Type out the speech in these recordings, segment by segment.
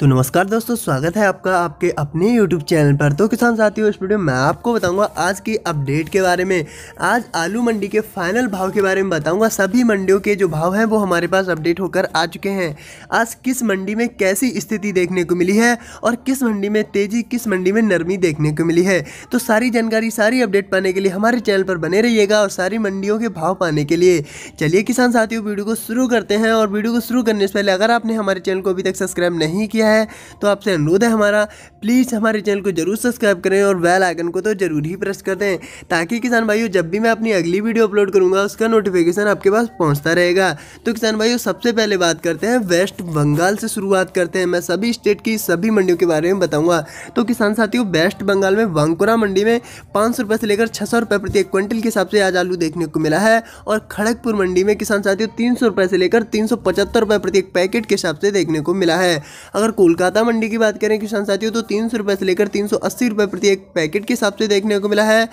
तो नमस्कार दोस्तों स्वागत है आपका आपके अपने YouTube चैनल पर तो किसान साथियों इस वीडियो में मैं आपको बताऊंगा आज की अपडेट के बारे में आज आलू मंडी के फाइनल भाव के बारे में बताऊंगा सभी मंडियों के जो भाव हैं वो हमारे पास अपडेट होकर आ चुके हैं आज किस मंडी में कैसी स्थिति देखने को मिली है और किस मंडी में तेज़ी किस मंडी में नरमी देखने को मिली है तो सारी जानकारी सारी अपडेट पाने के लिए हमारे चैनल पर बने रहिएगा और सारी मंडियों के भाव पाने के लिए चलिए किसान साथियों वीडियो को शुरू करते हैं और वीडियो को शुरू करने से पहले अगर आपने हमारे चैनल को अभी तक सब्सक्राइब नहीं किया है तो आपसे अनुरोध है हमारा प्लीज़ हमारे चैनल को जरूर सब्सक्राइब करें और बेल आइकन को तो जरूर ही प्रेस कर दें ताकि किसान भाइयों जब भी मैं अपनी अगली वीडियो अपलोड करूँगा उसका नोटिफिकेशन आपके पास पहुँचता रहेगा तो किसान भाइयों सबसे पहले बात करते हैं वेस्ट बंगाल से शुरुआत करते हैं मैं सभी स्टेट की सभी मंडियों के बारे में बताऊँगा तो किसान साथियों वेस्ट बंगाल में वांकुरा मंडी में पाँच सौ से लेकर छः सौ प्रति एक क्विंटल के हिसाब से आज आलू देखने को मिला है और खड़गपुर मंडी में किसान साथियों तीन सौ से लेकर तीन सौ पचहत्तर प्रति एक पैकेट के हिसाब से देखने को मिला है अगर कोलकाता मंडी की बात करें किसान साथियों तो तीन सौ से लेकर तीन सौ प्रति एक पैकेट के हिसाब से देखने को मिला है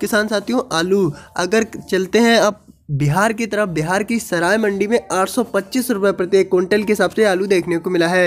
किसान साथियों आलू अगर चलते हैं आप बिहार की तरफ बिहार की सराय मंडी में आठ सौ प्रति एक क्विंटल के हिसाब से आलू देखने को मिला है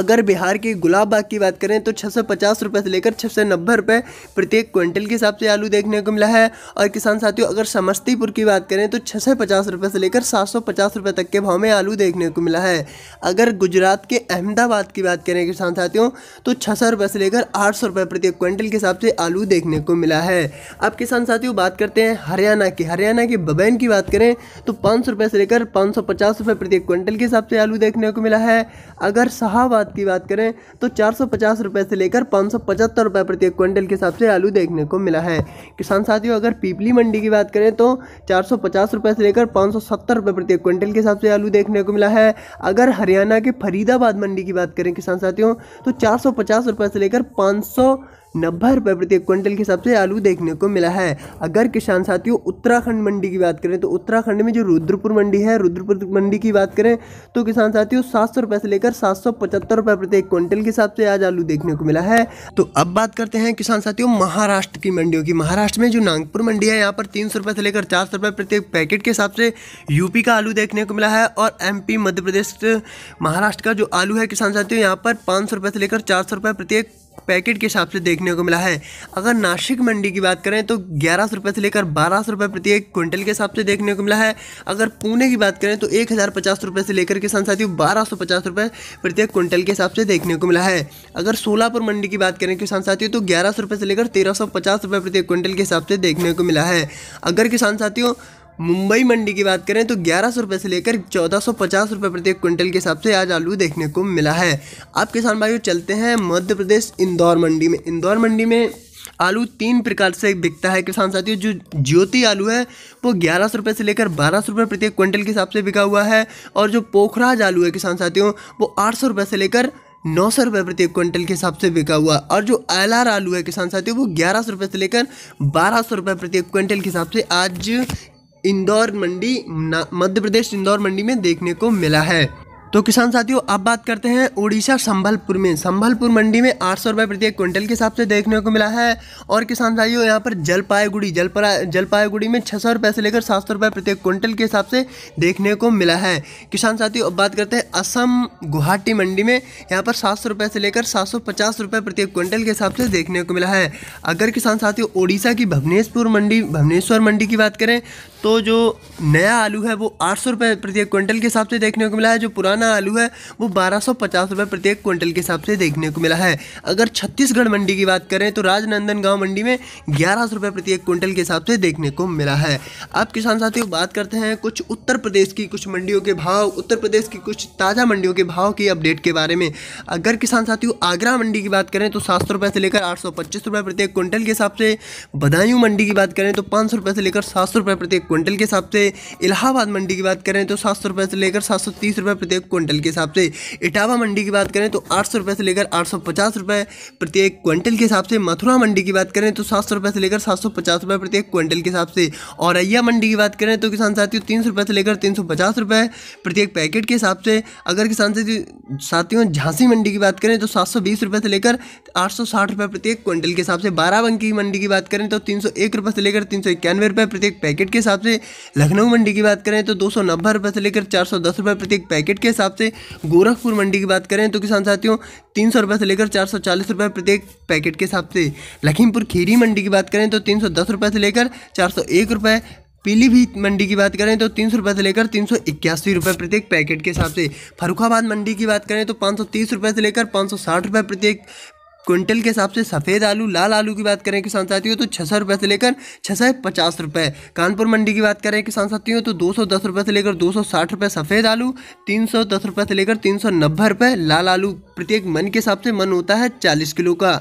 अगर बिहार के गुलाब बाग की बात करें तो छः सौ पचास रुपये से लेकर छः सौ नब्बे प्रत्येक क्विंटल के हिसाब से आलू देखने को मिला है और किसान साथियों अगर समस्तीपुर की बात करें तो छः सौ पचास से लेकर सात सौ पचास रुपये तक के भाव में आलू देखने को मिला है अगर गुजरात के अहमदाबाद की बात करें किसान साथियों तो छः सौ रुपये से लेकर आठ सौ प्रत्येक क्विंटल के हिसाब से आलू देखने को मिला है अब किसान साथियों बात करते हैं हरियाणा की हरियाणा के बबैन की बात करें तो पाँच सौ से लेकर पाँच सौ पचास प्रत्येक क्विंटल के हिसाब से आलू देखने को मिला है अगर साहब इलाहाबाद की बात करें तो चार रुपए से लेकर पाँच सौ प्रति क्विंटल के हिसाब से आलू देखने को मिला है किसान साथियों अगर पीपली मंडी की बात करें तो चार रुपए से लेकर पाँच रुपए प्रति क्विंटल के हिसाब से आलू देखने को मिला है अगर हरियाणा के फरीदाबाद मंडी की बात करें किसान साथियों तो चार रुपए से लेकर पाँच नब्बे रुपये प्रति क्विंटल के हिसाब से आलू देखने को मिला है अगर किसान साथियों उत्तराखंड मंडी की बात करें तो उत्तराखंड में जो रुद्रपुर मंडी है रुद्रपुर मंडी की बात करें तो किसान साथियों सात सौ रुपये से लेकर सात सौ पचहत्तर रुपये प्रति क्विंटल के हिसाब से आज आलू देखने को मिला है तो अब बात करते हैं किसान साथियों महाराष्ट्र की मंडियों की महाराष्ट्र में जो नागपुर मंडी है यहाँ पर तीन सौ रुपये से लेकर चार सौ रुपये प्रति पैकेट के हिसाब से यूपी का आलू देखने को मिला है और पी मध्य प्रदेश महाराष्ट्र का जो आलू है किसान साथियों यहाँ पर पाँच सौ रुपये से लेकर चार सौ रुपये प्रत्येक पैकेट के हिसाब से देखने को मिला है अगर नासिक मंडी की बात करें तो ग्यारह सौ रुपये से लेकर बारह सौ रुपये प्रति एक क्विंटल के हिसाब से देखने को मिला है अगर पुणे की बात करें तो एक हज़ार पचास रुपये से लेकर किसान साथियों बारह सौ पचास रुपये प्रति एक क्विंटल के हिसाब से देखने को मिला है अगर सोलापुर मंडी की बात करें किसान साथियों तो ग्यारह सौ रुपये से लेकर तेरह सौ पचास रुपये प्रति क्विंटल के हिसाब से देखने को मिला है अगर किसान साथियों मुंबई मंडी की बात करें तो ग्यारह सौ से लेकर चौदह सौ पचास रुपये प्रति क्विंटल के हिसाब से आज आलू देखने को मिला है आप किसान भाइयों चलते हैं मध्य प्रदेश इंदौर मंडी में इंदौर मंडी में आलू तीन प्रकार से बिकता है किसान साथियों जो ज्योति आलू है वो ग्यारह सौ रुपये से लेकर बारह सौ रुपये प्रति क्विंटल के हिसाब से बिका हुआ है और जो पोखराज आलू है किसान साथियों वो आठ सौ रुपये से लेकर नौ सौ रुपये प्रति क्विंटल के हिसाब से बिका हुआ और जो एल आलू है किसान साथियों वो ग्यारह सौ रुपये से लेकर बारह सौ रुपये प्रति क्विंटल के हिसाब से आज इंदौर मंडी मध्य प्रदेश इंदौर मंडी में देखने को मिला है तो किसान साथियों अब बात करते हैं उड़ीसा संभलपुर में संभलपुर मंडी में आठ सौ रुपये प्रति एक क्विंटल के हिसाब से देखने को मिला है और किसान साथियों यहाँ पर जलपाईगुड़ी जलपरा जलपाईगुड़ी में छः सौ रुपये से लेकर सात सौ रुपये प्रति एक क्विंटल के हिसाब से देखने को मिला है किसान साथियों अब बात करते हैं असम गुवाहाटी मंडी में यहाँ पर सात सौ रुपये से लेकर सात सौ पचास रुपये प्रति एक क्विंटल के हिसाब से देखने को मिला है अगर किसान साथियों उड़ीसा की भुवनेश्वर मंडी भुवनेश्वर मंडी की बात करें तो जो नया आलू है वो आठ सौ रुपये प्रति क्विंटल के हिसाब से देखने को मिला है जो पुराना आलू है वो बारह सौ पचास रुपये प्रति क्विंटल के हिसाब से देखने को मिला है अगर छत्तीसगढ़ मंडी की बात करें तो राजनंदन गाँव मंडी में ग्यारह सौ रुपये प्रति क्विंटल के हिसाब से देखने को मिला है अब किसान साथियों बात करते हैं कुछ उत्तर प्रदेश की कुछ मंडियों के भाव उत्तर प्रदेश की कुछ ताज़ा मंडियों के भाव की अपडेट के बारे में अगर किसान साथियों आगरा मंडी की बात करें तो सात सौ रुपये से लेकर आठ सौ पच्चीस रुपये प्रत्येक क्विंटल के हिसाब से बदायूं मंडी की बात करें तो पाँच सौ रुपये से लेकर सात सौ रुपये प्रत्येक क्विंटल के हिसाब से इलाहाबाद मंडी की बात करें तो सात सौ रुपये से लेकर सात सौ तीस रुपये प्रत्येक क्विंटल के हिसाब से इटावा मंडी की बात करें तो आठ सौ रुपये से लेकर आठ सौ पचास रुपये प्रत्येक क्विंटल के हिसाब से मथुरा मंडी की बात करें तो सात सौ रुपये से लेकर सात सौ पचास रुपये प्रत्येक क्विंटल के हिसाब से औरैया मंडी की बात करें तो किसान साथियों तीन सौ रुपये से लेकर तीन सौ पचास रुपये प्रत्येक पैकेट के हिसाब से अगर किसान साथियों झांसी मंडी की बात करें तो सात सौ बीस रुपये से लेकर आठ सौ साठ रुपये प्रत्येक क्विंटल के हिसाब से बाराबंकी मंडी की बात करें तो तीन सौ एक रुपये से लेकर तीन सौ इक्यानवे रुपये प्रत्येक पैकेट के हिसाब हिसाब से लखनऊ मंडी की बात करें तो दो सौ नब्बे रुपये से लेकर चार सौ दस रुपये प्रति एक पैकेट के हिसाब से गोरखपुर मंडी की बात करें तो किसान साथियों तीन सौ रुपये से लेकर चार सौ चालीस रुपये प्रति एक पैकेट के हिसाब से लखीमपुर खीरी मंडी की बात करें तो तीन सौ दस रुपये से लेकर चार सौ एक रुपये पीलीभीत मंडी की बात करें तो तीन सौ रुपये से लेकर तीन सौ इक्यासी रुपये प्रत्येक पैकेट के हिसाब से फरुखाबाद मंडी की बात करें तो पाँच सौ तीस रुपये से लेकर पाँच सौ साठ रुपये प्रत्येक क्विंटल के हिसाब से सफ़ेद आलू लाल आलू की बात करें किसान साथियों तो छः सौ रुपये से लेकर छः सौ पचास रुपये कानपुर मंडी की बात करें किसान साथियों तो दो सौ दस रुपये से लेकर दो सौ साठ रुपये सफ़ेद आलू तीन सौ दस रुपये से लेकर तीन सौ नब्बे रुपये लाल आलू प्रत्येक मन के हिसाब से मन होता है चालीस किलो का